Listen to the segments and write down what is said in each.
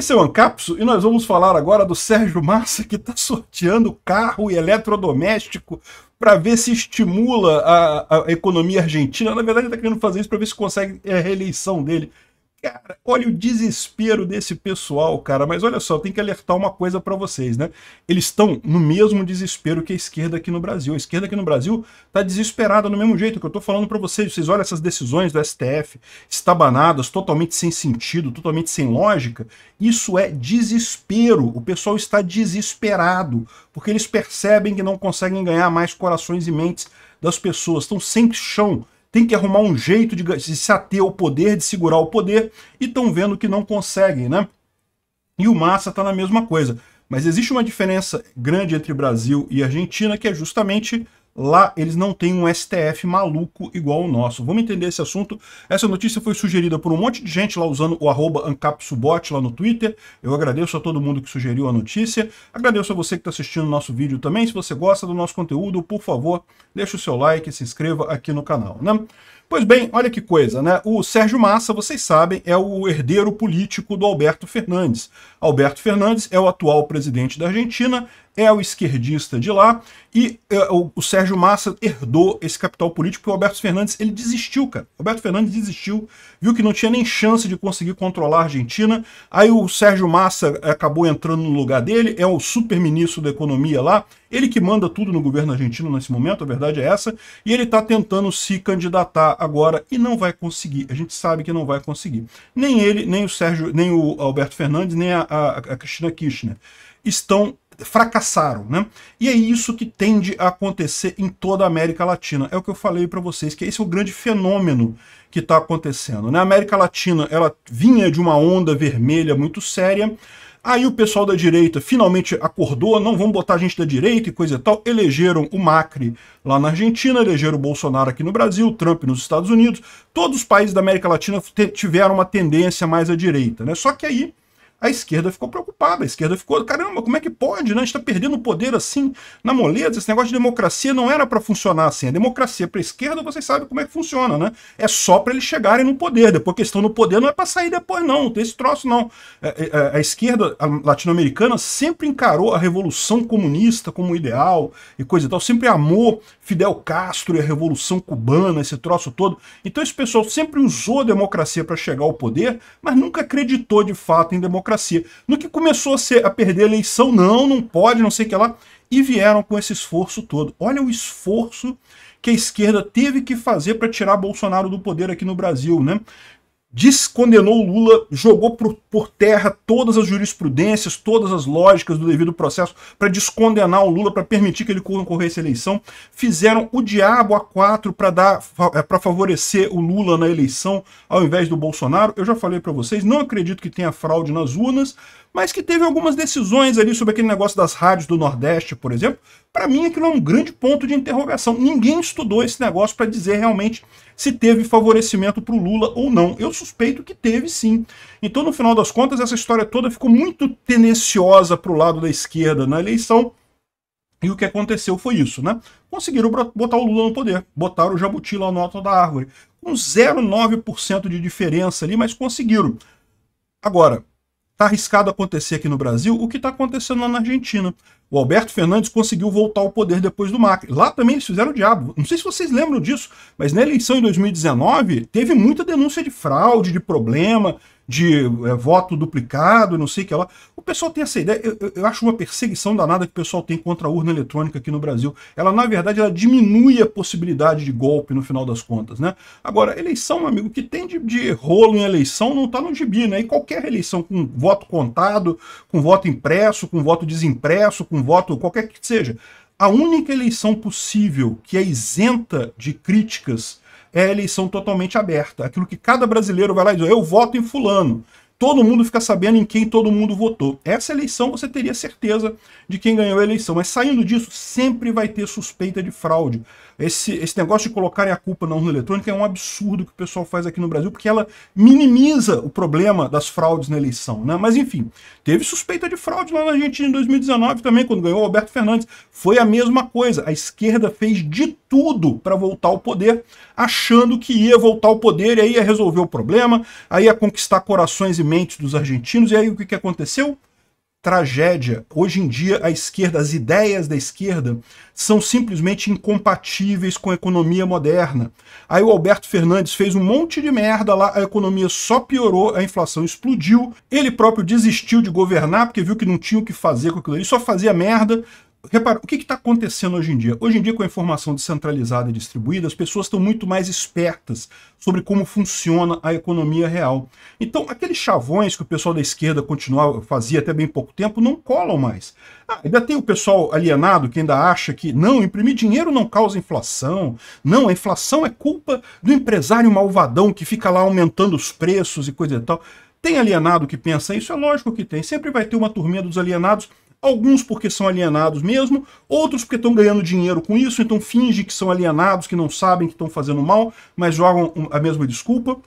Esse é o Ancapso e nós vamos falar agora do Sérgio Massa que está sorteando carro e eletrodoméstico para ver se estimula a, a economia argentina. Na verdade, ele está querendo fazer isso para ver se consegue é, a reeleição dele. Cara, olha o desespero desse pessoal, cara. Mas olha só, tem que alertar uma coisa para vocês, né? Eles estão no mesmo desespero que a esquerda aqui no Brasil. A esquerda aqui no Brasil tá desesperada do mesmo jeito que eu tô falando para vocês. Vocês olham essas decisões do STF estabanadas, totalmente sem sentido, totalmente sem lógica. Isso é desespero. O pessoal está desesperado, porque eles percebem que não conseguem ganhar mais corações e mentes das pessoas. Estão sem chão tem que arrumar um jeito de, de se ater ao poder, de segurar o poder, e estão vendo que não conseguem, né? E o Massa está na mesma coisa. Mas existe uma diferença grande entre Brasil e Argentina, que é justamente Lá eles não têm um STF maluco igual o nosso. Vamos entender esse assunto. Essa notícia foi sugerida por um monte de gente lá usando o arroba AncapSubot lá no Twitter. Eu agradeço a todo mundo que sugeriu a notícia. Agradeço a você que está assistindo o nosso vídeo também. Se você gosta do nosso conteúdo, por favor, deixe o seu like e se inscreva aqui no canal. Né? Pois bem, olha que coisa, né? O Sérgio Massa, vocês sabem, é o herdeiro político do Alberto Fernandes. Alberto Fernandes é o atual presidente da Argentina, é o esquerdista de lá, e uh, o, Sérgio Massa herdou esse capital político, porque o Alberto Fernandes ele desistiu, cara. O Alberto Fernandes desistiu, viu que não tinha nem chance de conseguir controlar a Argentina, aí o Sérgio Massa acabou entrando no lugar dele, é o super-ministro da economia lá, ele que manda tudo no governo argentino nesse momento, a verdade é essa, e ele está tentando se candidatar agora e não vai conseguir, a gente sabe que não vai conseguir. Nem ele, nem o Sérgio, nem o Alberto Fernandes, nem a, a, a Cristina Kirchner estão fracassaram, né? E é isso que tende a acontecer em toda a América Latina. É o que eu falei para vocês, que esse é o grande fenômeno que está acontecendo. Né? A América Latina, ela vinha de uma onda vermelha muito séria, Aí o pessoal da direita finalmente acordou, não vamos botar gente da direita e coisa e tal. Elegeram o Macri lá na Argentina, elegeram o Bolsonaro aqui no Brasil, Trump nos Estados Unidos. Todos os países da América Latina tiveram uma tendência mais à direita, né? Só que aí a esquerda ficou preocupada, a esquerda ficou, caramba, como é que pode, né? A gente tá perdendo poder assim, na moleza, esse negócio de democracia não era para funcionar assim. A democracia para a esquerda, vocês sabem como é que funciona, né? É só para eles chegarem no poder, depois que estão no poder não é para sair depois não, não tem esse troço não. A, é, a, é, é, a esquerda latino-americana sempre encarou a revolução comunista como ideal e coisa e tal, sempre amou Fidel Castro e a revolução cubana, esse troço todo. Então esse pessoal sempre usou a democracia para chegar ao poder, mas nunca acreditou de fato em democracia democracia. No que começou a, ser, a perder a eleição, não, não pode, não sei o que lá, e vieram com esse esforço todo. Olha o esforço que a esquerda teve que fazer para tirar Bolsonaro do poder aqui no Brasil, né? descondenou Lula, jogou por, por, terra todas as jurisprudências, todas as lógicas do devido processo para descondenar o Lula, para permitir que ele concorresse à eleição, fizeram o diabo a quatro para dar é, para favorecer o Lula na eleição ao invés do Bolsonaro. Eu já falei para vocês, não acredito que tenha fraude nas urnas, mas que teve algumas decisões ali sobre aquele negócio das rádios do Nordeste, por exemplo. Para mim aquilo é um grande ponto de interrogação. Ninguém estudou esse negócio para dizer realmente se teve favorecimento para o Lula ou não. Eu suspeito que teve sim. Então, no final das contas, essa história toda ficou muito tenenciosa para o lado da esquerda na eleição. E o que aconteceu foi isso, né? Conseguiram botar o Lula no poder, botaram o Jabuti lá no alto da árvore. Com 0,9% de diferença ali, mas conseguiram. Agora, tá arriscado acontecer aqui no Brasil o que está acontecendo lá na Argentina. O Alberto Fernandes conseguiu voltar ao poder depois do Macri. Lá também eles fizeram o diabo. Não sei se vocês lembram disso, mas na eleição em 2019 teve muita denúncia de fraude, de problema, de é, voto duplicado, não sei o que lá. O pessoal tem essa ideia. Eu, eu, eu, acho uma perseguição danada que o pessoal tem contra a urna eletrônica aqui no Brasil. Ela, na verdade, ela diminui a possibilidade de golpe no final das contas, né? Agora, eleição, amigo, que tem de, de rolo em eleição não está no gibi, né? E qualquer eleição com voto contado, com voto impresso, com voto desimpresso, com um voto, qualquer que seja. A única eleição possível que é isenta de críticas é a eleição totalmente aberta. Aquilo que cada brasileiro vai lá e diz, eu voto em fulano. Todo mundo fica sabendo em quem todo mundo votou. Essa eleição você teria certeza de quem ganhou a eleição. Mas saindo disso, sempre vai ter suspeita de fraude. Esse, esse negócio de colocarem a culpa na urna eletrônica é um absurdo que o pessoal faz aqui no Brasil, porque ela minimiza o problema das fraudes na eleição. Né? Mas enfim, teve suspeita de fraude lá na Argentina em 2019 também, quando ganhou o Alberto Fernandes. Foi a mesma coisa. A esquerda fez de tudo para voltar ao poder, achando que ia voltar ao poder e aí ia resolver o problema, aí ia conquistar corações e mentes dos argentinos. E aí o que, que aconteceu? tragédia. Hoje em dia, a esquerda, as ideias da esquerda são simplesmente incompatíveis com a economia moderna. Aí o Alberto Fernandes fez um monte de merda lá, a economia só piorou, a inflação explodiu, ele próprio desistiu de governar porque viu que não tinha o que fazer com aquilo, ele só fazia merda, repara, o que está acontecendo hoje em dia? Hoje em dia, com a informação descentralizada e distribuída, as pessoas estão muito mais espertas sobre como funciona a economia real. Então, aqueles chavões que o pessoal da esquerda continuava, fazia até bem pouco tempo, não colam mais. Ah, ainda tem o pessoal alienado que ainda acha que não, imprimir dinheiro não causa inflação, não, a inflação é culpa do empresário malvadão que fica lá aumentando os preços e coisa e tal. Tem alienado que pensa isso? É lógico que tem. Sempre vai ter uma turminha dos alienados Alguns porque são alienados mesmo, outros porque estão ganhando dinheiro com isso, então fingem que são alienados, que não sabem que estão fazendo mal, mas jogam a mesma desculpa.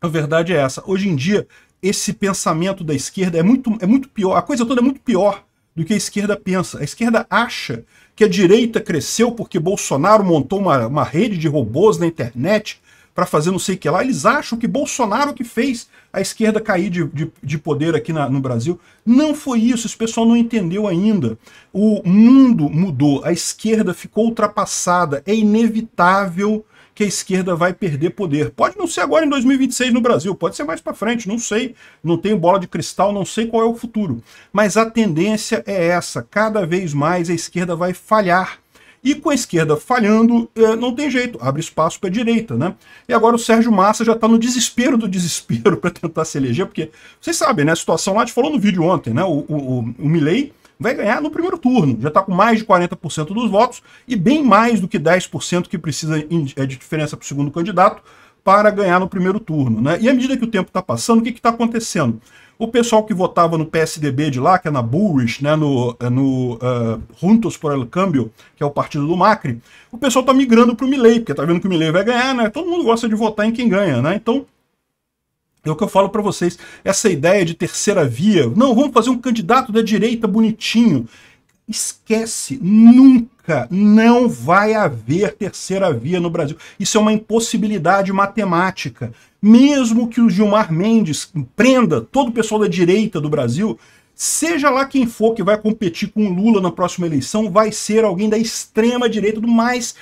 A verdade é essa. Hoje em dia, esse pensamento da esquerda é muito, é muito pior, a coisa toda é muito pior do que a esquerda pensa. A esquerda acha que a direita cresceu porque Bolsonaro montou uma, uma rede de robôs na internet para fazer não sei o que lá. Eles acham que Bolsonaro que fez a esquerda cair de, de, de poder aqui na, no Brasil. Não foi isso, esse pessoal não entendeu ainda. O mundo mudou, a esquerda ficou ultrapassada, é inevitável que a esquerda vai perder poder. Pode não ser agora em 2026 no Brasil, pode ser mais para frente, não sei, não tenho bola de cristal, não sei qual é o futuro. Mas a tendência é essa, cada vez mais a esquerda vai falhar e com a esquerda falhando, é, não tem jeito, abre espaço para a direita, né? E agora o Sérgio Massa já está no desespero do desespero para tentar se eleger, porque vocês sabem, né? A situação lá, a gente falou no vídeo ontem, né? O, o, o Milley vai ganhar no primeiro turno, já está com mais de 40% dos votos e bem mais do que 10% que precisa é, de diferença para o segundo candidato para ganhar no primeiro turno, né? E à medida que o tempo está passando, o que está acontecendo? O pessoal que votava no PSDB de lá, que é na Bullrich, né, no, eh, no uh, Juntos por El Câmbio, que é o partido do Macri, o pessoal está migrando para o Milley, porque tá vendo que o Milley vai ganhar, né? Todo mundo gosta de votar em quem ganha, né? Então, é o que eu falo para vocês, essa ideia de terceira via, não, vamos fazer um candidato da direita bonitinho, esquece, nunca, não vai haver terceira via no Brasil. Isso é uma impossibilidade matemática. Mesmo que o Gilmar Mendes prenda todo o pessoal da direita do Brasil, seja lá quem for que vai competir com o Lula na próxima eleição, vai ser alguém da extrema direita, do mais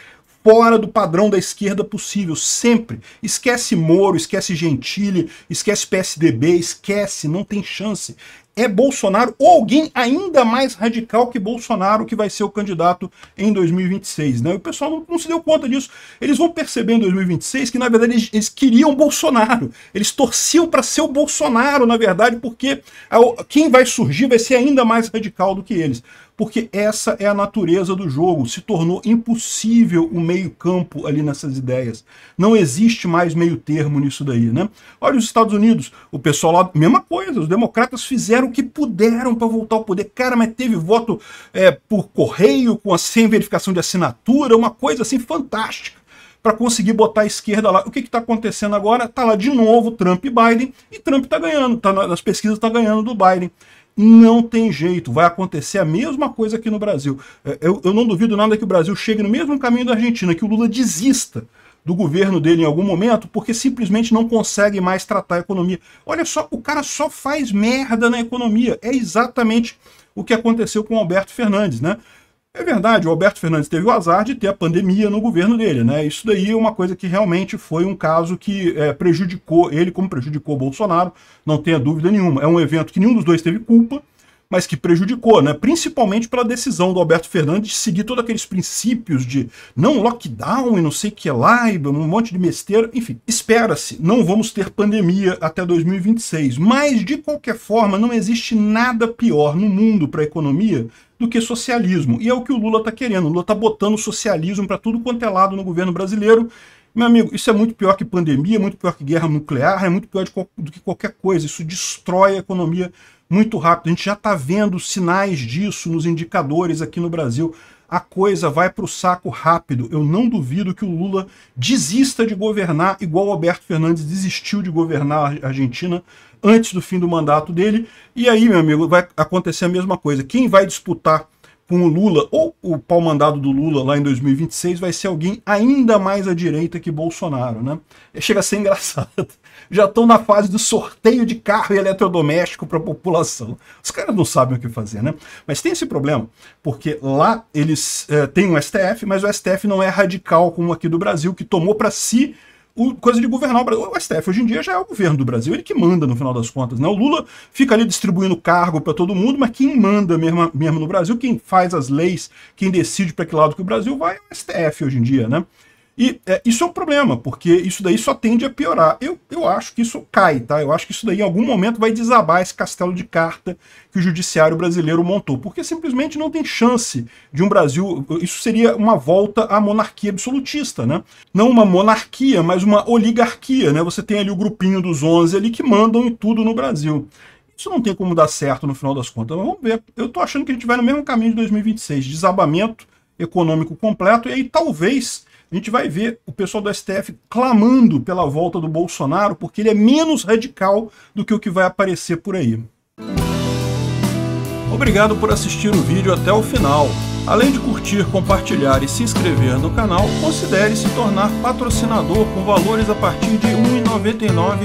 fora do padrão da esquerda possível, sempre. Esquece Moro, esquece Gentile, esquece PSDB, esquece, não tem chance é Bolsonaro ou alguém ainda mais radical que Bolsonaro que vai ser o candidato em 2026. Né? o pessoal não, não, se deu conta disso. Eles vão perceber em 2026 que, na verdade, eles, eles queriam Bolsonaro. Eles torciam para ser o Bolsonaro, na verdade, porque a, é quem vai surgir vai ser ainda mais radical do que eles porque essa é a natureza do jogo. Se tornou impossível o meio-campo ali nessas ideias. Não existe mais meio-termo nisso daí, né? Olha os Estados Unidos, o pessoal lá, mesma coisa, os democratas fizeram o que puderam para voltar ao poder. Cara, mas teve voto é, por correio, com a, sem verificação de assinatura, uma coisa assim fantástica para conseguir botar a esquerda lá. O que está acontecendo agora? Está lá de novo Trump e Biden, e Trump está ganhando, tá, nas pesquisas está ganhando do Biden não tem jeito, vai acontecer a mesma coisa aqui no Brasil. É, eu, eu não duvido nada que o Brasil chegue no mesmo caminho da Argentina, que o Lula desista do governo dele em algum momento, porque simplesmente não consegue mais tratar a economia. Olha só, o cara só faz merda na economia. É exatamente o que aconteceu com o Alberto Fernandes, né? É verdade, o Alberto Fernandes teve o azar de ter a pandemia no governo dele, né? Isso daí é uma coisa que realmente foi um caso que é, prejudicou ele, como prejudicou o Bolsonaro, não tenha dúvida nenhuma. É um evento que nenhum dos dois teve culpa, mas que prejudicou, né? principalmente pela decisão do Alberto Fernandes de seguir todos aqueles princípios de não lockdown e não sei o que lá, e um monte de besteira. Enfim, espera-se, não vamos ter pandemia até 2026. Mas, de qualquer forma, não existe nada pior no mundo para a economia do que socialismo. E é o que o Lula está querendo. O Lula está botando socialismo para tudo quanto é lado no governo brasileiro. Meu amigo, isso é muito pior que pandemia, muito pior que guerra nuclear, é muito pior do que qualquer coisa. Isso destrói a economia muito rápido. A gente já está vendo sinais disso nos indicadores aqui no Brasil. A coisa vai para o saco rápido. Eu não duvido que o Lula desista de governar, igual o Alberto Fernandes desistiu de governar a Argentina antes do fim do mandato dele. E aí, meu amigo, vai acontecer a mesma coisa. Quem vai disputar com o Lula, ou o pau mandado do Lula lá em 2026 vai ser alguém ainda mais à direita que Bolsonaro, né? Chega a ser engraçado. Já estão na fase do sorteio de carro e eletrodoméstico para a população. Os caras não sabem o que fazer, né? Mas tem esse problema, porque lá eles é, eh, têm um STF, mas o STF não é radical como aqui do Brasil, que tomou para si o, coisa de governar o Brasil. O STF hoje em dia já é o governo do Brasil, ele que manda no final das contas. Né? O Lula fica ali distribuindo cargo para todo mundo, mas quem manda mesmo, mesmo no Brasil, quem faz as leis, quem decide para que lado que o Brasil vai é o STF hoje em dia, né? E é, isso é um problema, porque isso daí só tende a piorar. Eu, eu acho que isso cai, tá? Eu acho que isso daí em algum momento vai desabar esse castelo de carta que o judiciário brasileiro montou, porque simplesmente não tem chance de um Brasil. Isso seria uma volta à monarquia absolutista, né? Não uma monarquia, mas uma oligarquia, né? Você tem ali o grupinho dos 11 ali que mandam em tudo no Brasil. Isso não tem como dar certo no final das contas, mas vamos ver. Eu tô achando que a gente vai no mesmo caminho de 2026, desabamento econômico completo, e aí talvez a gente vai ver o pessoal do STF clamando pela volta do Bolsonaro, porque ele é menos radical do que o que vai aparecer por aí. Obrigado por assistir o vídeo até o final. Além de curtir, compartilhar e se inscrever no canal, considere se tornar patrocinador com valores a partir de R$ 1,99